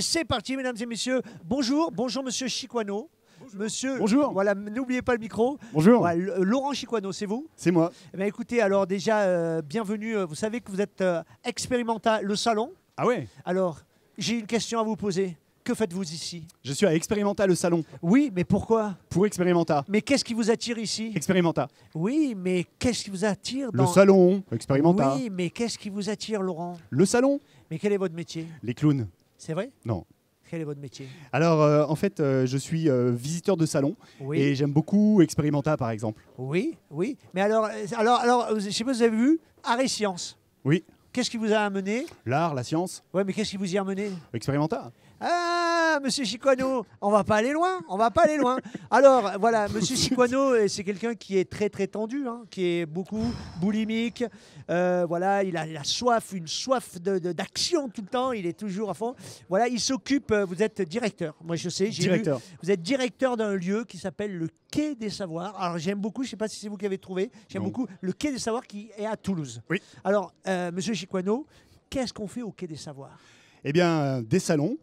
c'est parti, mesdames et messieurs. Bonjour, bonjour, monsieur Chiquano. Monsieur, Bonjour. voilà, n'oubliez pas le micro. Bonjour. Euh, Laurent Chiquano, c'est vous C'est moi. Eh écoutez, alors déjà, euh, bienvenue. Euh, vous savez que vous êtes expérimental le salon. Ah ouais Alors, j'ai une question à vous poser. Que faites-vous ici Je suis à Expérimenta le salon. Oui, mais pourquoi Pour Expérimenta. Mais qu'est-ce qui vous attire ici Expérimenta. Oui, mais qu'est-ce qui vous attire Le salon. Expérimenta. Oui, mais qu'est-ce qui vous attire, Laurent Le salon. Mais quel est votre métier Les clowns. C'est vrai Non. Quel est votre métier Alors, euh, en fait, euh, je suis euh, visiteur de salon et j'aime beaucoup expérimenta, par exemple. Oui, oui. Mais alors, alors, alors je ne sais pas si vous avez vu art et Science. Oui. Qu'est-ce qui vous a amené L'art, la science. Oui, mais qu'est-ce qui vous y a amené Expérimenta. Ah Monsieur Chiquano, on va pas aller loin, on va pas aller loin. Alors voilà, Monsieur Chiquano, euh, c'est quelqu'un qui est très très tendu, hein, qui est beaucoup boulimique. Euh, voilà, il a la soif, une soif d'action tout le temps. Il est toujours à fond. Voilà, il s'occupe. Euh, vous êtes directeur. Moi, je sais. Directeur. vous êtes directeur d'un lieu qui s'appelle le Quai des Savoirs. Alors j'aime beaucoup. Je ne sais pas si c'est vous qui avez trouvé. J'aime beaucoup le Quai des Savoirs qui est à Toulouse. Oui. Alors, Monsieur Chiquano, qu'est-ce qu'on fait au Quai des Savoirs Eh bien, des salons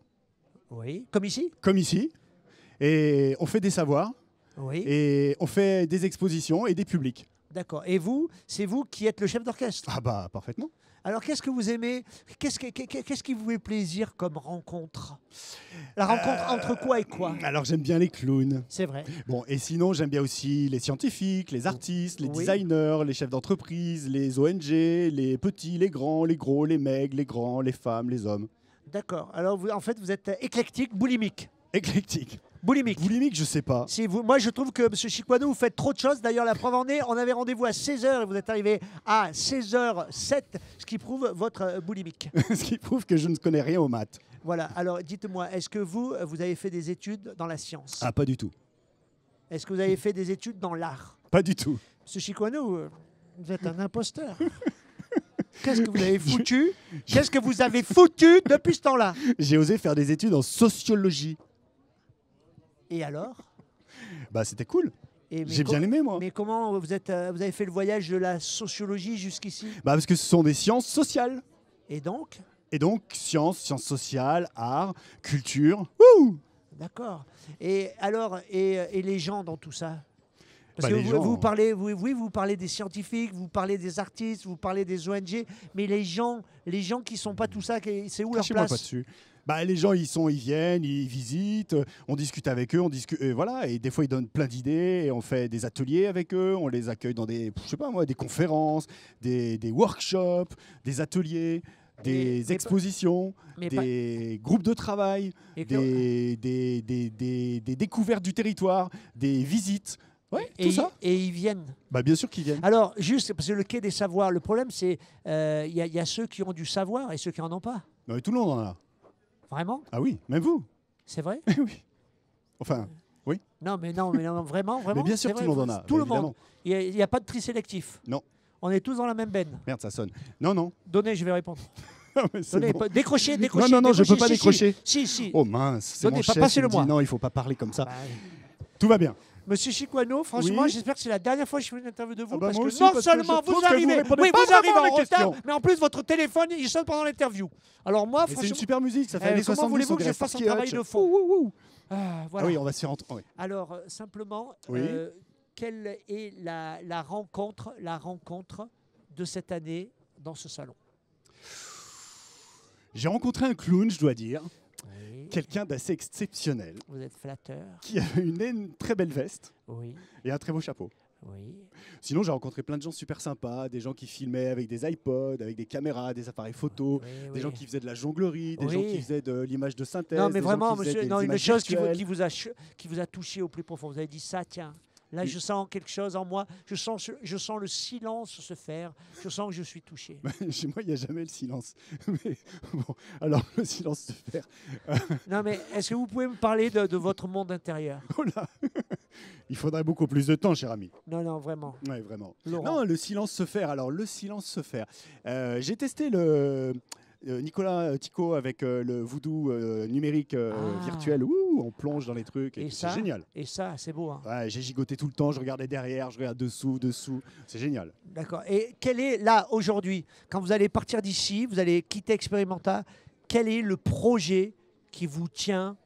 oui. Comme ici Comme ici. Et on fait des savoirs. Oui. Et on fait des expositions et des publics. D'accord. Et vous, c'est vous qui êtes le chef d'orchestre Ah bah parfaitement. Alors qu'est-ce que vous aimez qu'est-ce, qui vous fait plaisir comme rencontre La euh, rencontre entre quoi et quoi Alors j'aime bien les clowns. C'est vrai. Bon, et sinon j'aime bien aussi les scientifiques, les artistes, les designers, les chefs d'entreprise, les ONG, les petits, les grands, les gros, les maigres, les grands, les femmes, les hommes. D'accord. Alors, vous, en fait, vous êtes éclectique, boulimique. Éclectique. Boulimique. Boulimique, je sais pas. Si vous, moi, je trouve que, M. Chiquano, vous faites trop de choses. D'ailleurs, la preuve en est, on avait rendez-vous à 16h et vous êtes arrivé à 16h07, ce qui prouve votre euh, boulimique. ce qui prouve que je ne connais rien aux maths. Voilà. Alors, dites-moi, est-ce que vous, euh, vous avez fait des études dans la science Ah, pas du tout. Est-ce que vous avez fait des études dans l'art Pas du tout. M. Chiquano, euh, vous êtes un imposteur. Qu'est-ce que vous avez foutu Qu'est-ce que vous avez foutu depuis ce temps-là J'ai osé faire des études en sociologie. Et alors Bah c'était cool. J'ai bien aimé moi. Mais comment vous êtes euh, vous avez fait le voyage de la sociologie jusqu'ici Bah parce que ce sont des sciences sociales. Et donc Et donc sciences, sciences sociales, arts, culture. D'accord. Et alors euh, et les gens dans tout ça parce bah, que vous, hein. parlez, oui, vous parlez des scientifiques, vous parlez des artistes, vous parlez des ONG, mais les gens, les gens qui sont pas tout ça, c'est où leur place dessus. Bah, les gens ils sont, ils viennent, ils visitent, on discute avec eux, on discute, et euh, voilà, et des fois ils donnent plein d'idées, et on fait des ateliers avec eux, on les accueille dans des, je sais pas moi, des conférences, des, des workshops, des ateliers des expositions, des groupes de travail, des, des, des, des, découvertes du territoire, des visites, oui, tout et, ça. Et ils viennent. Bah, bien sûr qu'ils viennent. Alors, juste, parce que le quai des savoirs, le problème, c'est euh, il y, a ceux qui ont du savoir et ceux qui n'en ont pas. Non, mais tout le monde en a. Vraiment Ah oui, même vous. C'est vrai Oui. Enfin, oui. Non, mais non, mais vraiment, vraiment. Mais bien sûr, tout le monde en a. Tout le monde. Il n'y a, pas de tri sélectif. Non. On est tous dans la même benne. Merde, ça sonne. Non, non. Donnez, je vais répondre. Ah, Donnez, Décrochez, décrochez. Non, non, non, je ne peux pas décrocher. Si, si. Oh mince, c'est mon pas, chef. le non, il faut pas parler comme ça. Bah, tout va bien. Monsieur Chiquano, franchement, j'espère que c'est la dernière fois que je fais une interview de vous. Ah bah, parce que non seulement vous arrivez, vous arrivez en retard, mais en plus votre téléphone il sonne pendant l'interview. Alors moi, c'est une super musique, ça fait eh, comment voulez-vous que je fasse un travail de fond Ah, voilà. Ah oui, on va s'y rentrer. Alors euh, simplement, euh, quelle est la rencontre, la rencontre de cette année dans ce salon J'ai rencontré un clown, je dois dire quelqu'un d'assez exceptionnel. Vous êtes flatteur. Qui avait une, très belle veste. Oui. Et un très beau chapeau. Oui. Sinon, j'ai rencontré plein de gens super sympas, des gens qui filmaient avec des iPods, avec des caméras, des appareils photos, des gens qui faisaient de la jonglerie, des gens qui faisaient de l'image de synthèse. Non, mais vraiment, monsieur, non, une chose qui vous, qui vous, a, qui vous a touché au plus profond. Vous avez dit ça, tiens, Là, je sens quelque chose en moi. Je sens, je sens le silence se faire. Je sens que je suis touché. Chez moi, il n'y a jamais le silence. Mais bon, alors le silence se faire. Euh, non, mais est-ce que vous pouvez me parler de, votre monde intérieur oh Il faudrait beaucoup plus de temps, cher ami. Non, non, vraiment. Oui, vraiment. Non, le silence se faire. Alors, le silence se faire. Euh, j'ai testé le. Euh, Nicolas Tico avec le voodoo numérique ah. virtuel on plonge dans les trucs. Et, c'est génial. Et ça, c'est beau. Hein. j'ai gigoté tout le temps, je regardais derrière, je regardais dessous, dessous. C'est génial. D'accord. Et quel est, là, aujourd'hui, quand vous allez partir d'ici, vous allez quitter Experimenta, quel est le projet qui vous tient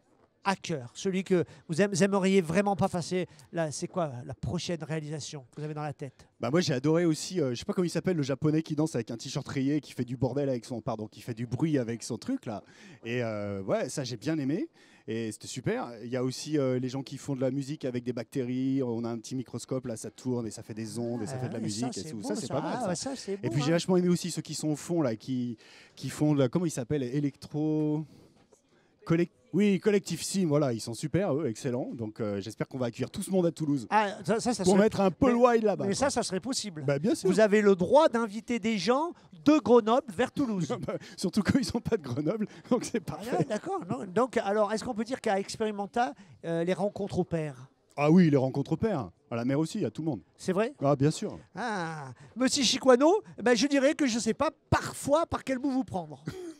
à cœur, celui que vous aimeriez vraiment pas passer, là, c'est quoi la prochaine réalisation que vous avez dans la tête Bah moi j'ai adoré aussi, euh, je sais pas comment il s'appelle, le japonais qui danse avec un t-shirt rayé, qui fait du bordel avec son, pardon, qui fait du bruit avec son truc là. Et euh, ouais, ça j'ai bien aimé. Et c'était super. Il y a aussi euh, les gens qui font de la musique avec des bactéries. On a un petit microscope, là, ça tourne et ça fait des ondes et ça fait de la musique. c'est, et pas mal. et puis j'ai hein. vachement aimé aussi ceux qui sont au fond, là, qui, qui font de la. Comment ils s'appellent Électro. Collect oui, Collectif Sim, voilà, ils sont super, eux, excellents. Donc euh, j'espère qu'on va accueillir tout ce monde à Toulouse. Ah, pour mettre un peu loin là-bas. Mais ça, ça serait possible. Bah, bien sûr. Vous avez le droit d'inviter des gens de Grenoble vers Toulouse. Ah, bah, surtout qu'ils n'ont pas de Grenoble, donc c'est ah, pas. D'accord. Donc, alors, est-ce qu'on peut dire qu'à Expérimenta, euh, les rencontres au père Ah oui, les rencontres au père À la mer aussi, à tout le monde. C'est vrai Ah, bien sûr. monsieur Chiquano, eh ben, je dirais que je ne sais pas parfois par quel bout vous prendre.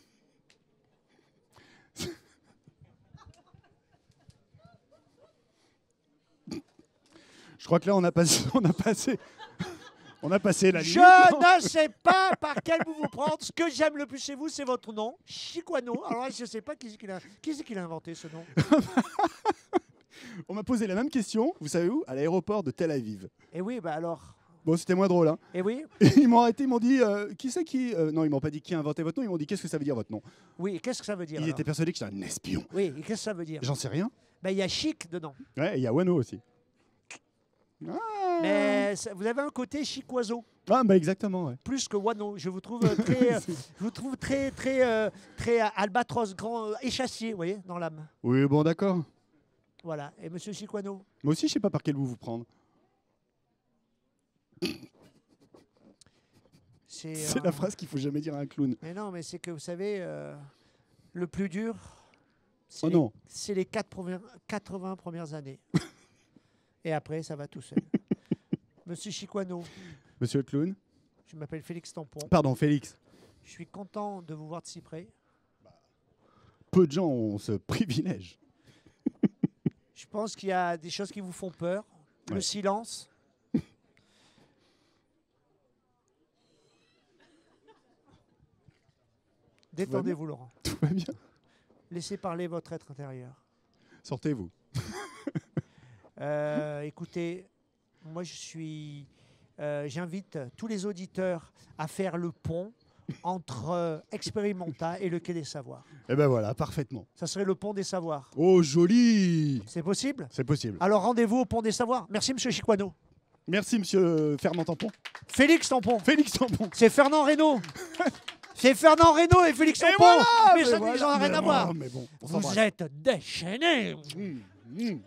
Je crois que là, on a passé, on a passé, on a passé la Je ne sais pas par quel bout vous prendre. Ce que j'aime le plus chez vous, c'est votre nom, Chiquano. Alors je ne sais pas qui c'est qui l'a inventé ce nom. on m'a posé la même question, vous savez où À l'aéroport de Tel Aviv. Et eh oui, bah alors. Bon, c'était moins drôle. Hein. Et eh oui Ils m'ont arrêté, ils m'ont dit euh, qui c'est qui. Euh, non, ils m'ont pas dit qui a inventé votre nom, ils m'ont dit qu'est-ce que ça veut dire votre nom. Oui, qu'est-ce que ça veut dire Ils étaient persuadés que j'étais un espion. Oui, et qu'est-ce que ça veut dire J'en sais rien. Bah, il y a Chic dedans. Ouais, il y a Wano aussi. Ah. Mais vous avez un côté chicoiseau, Ah, bah exactement, plus que Wano. Je vous trouve euh, très, euh, je vous trouve très, très, euh, très albatros, grand et échassier, vous voyez, dans l'âme. Oui, bon, d'accord. Voilà. Et Monsieur Wano Moi aussi, je sais pas par quel bout vous prendre. c'est. la phrase qu'il faut jamais dire à un clown. Mais non, mais c'est que vous savez, le plus dur, oh c'est les- les, 80 premières années. Et après, ça va tout seul. Monsieur Chiquano. Monsieur le clown. Je m'appelle Félix Tampon. Pardon, Félix. Je suis content de vous voir de si près. Peu de gens ont ce privilège. Je pense qu'il y a des choses qui vous font peur. Le silence. Détendez-vous, Laurent. Tout va bien. Laissez parler votre être intérieur. Sortez-vous. Euh, écoutez, moi je suis. Euh, j'invite tous les auditeurs à faire le pont entre euh, Experimenta Expérimenta et le Quai des Savoirs. et eh ben voilà, parfaitement. Ça serait le pont des savoirs. Oh, joli C'est possible C'est possible. Alors rendez-vous au pont des savoirs. Merci, monsieur Chiquano. Merci, monsieur Fernand Tampon. Félix Tampon. Félix Tampon. C'est Fernand Reynaud. C'est Fernand Reynaud et Félix Tampon. mais ça, rien à voir. Vous êtes déchaînés. Mmh, mmh.